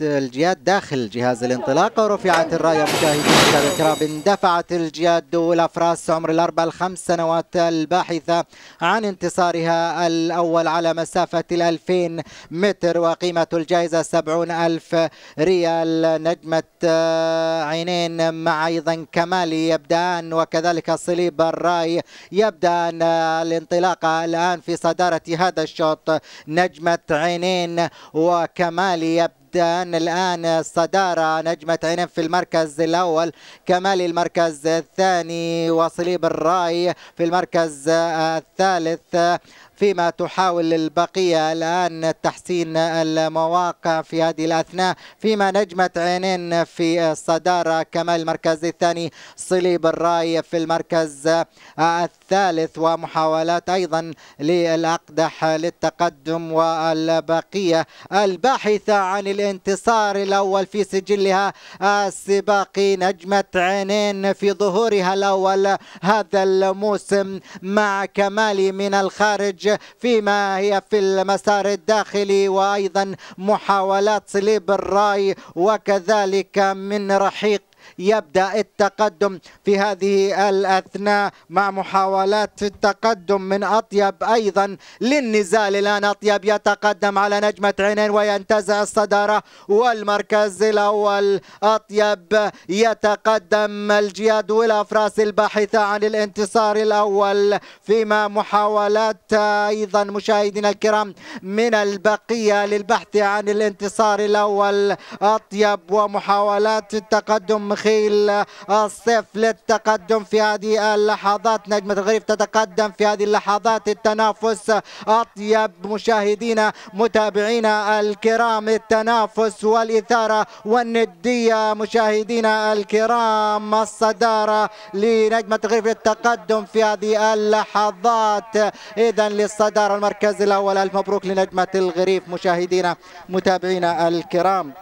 الجياد داخل جهاز الانطلاق ورفعت الراية مشاهدينا الكرام اندفعت الجياد دول أفراس عمر الأربع الخمس سنوات الباحثة عن انتصارها الأول على مسافة الألفين متر وقيمة الجائزة سبعون ألف ريال نجمة آه، عينين مع أيضا كمالي يبدأان وكذلك صليب الراي يبدأان آه، الانطلاق الآن في صدارة هذا الشوط نجمة عينين وكمالي يبدأ جدا الآن الصدارة نجمة عنب في المركز الأول كمالي المركز الثاني وصليب الراي في المركز الثالث فيما تحاول البقية الآن تحسين المواقع في هذه الأثناء فيما نجمت عينين في الصدارة كما المركز الثاني صليب الراي في المركز الثالث ومحاولات أيضا للأقدح للتقدم والبقية الباحثة عن الانتصار الأول في سجلها السباقي نجمة عينين في ظهورها الأول هذا الموسم مع كمالي من الخارج فيما هي في المسار الداخلي وأيضا محاولات صليب الراي وكذلك من رحيق يبدأ التقدم في هذه الأثناء مع محاولات التقدم من أطيب أيضا للنزال الآن أطيب يتقدم على نجمة عينين وينتزع الصدارة والمركز الأول أطيب يتقدم الجياد والأفراس الباحثة عن الانتصار الأول فيما محاولات أيضا مشاهدينا الكرام من البقية للبحث عن الانتصار الأول أطيب ومحاولات التقدم مخيل الصف للتقدم في هذه اللحظات نجمة الغريف تتقدم في هذه اللحظات التنافس أطيب مشاهدينا متابعينا الكرام التنافس والإثارة والندية مشاهدينا الكرام الصدارة لنجمة الغريف للتقدم في هذه اللحظات إذا للصدارة المركز الأول ألف مبروك لنجمة الغريف مشاهدينا متابعينا الكرام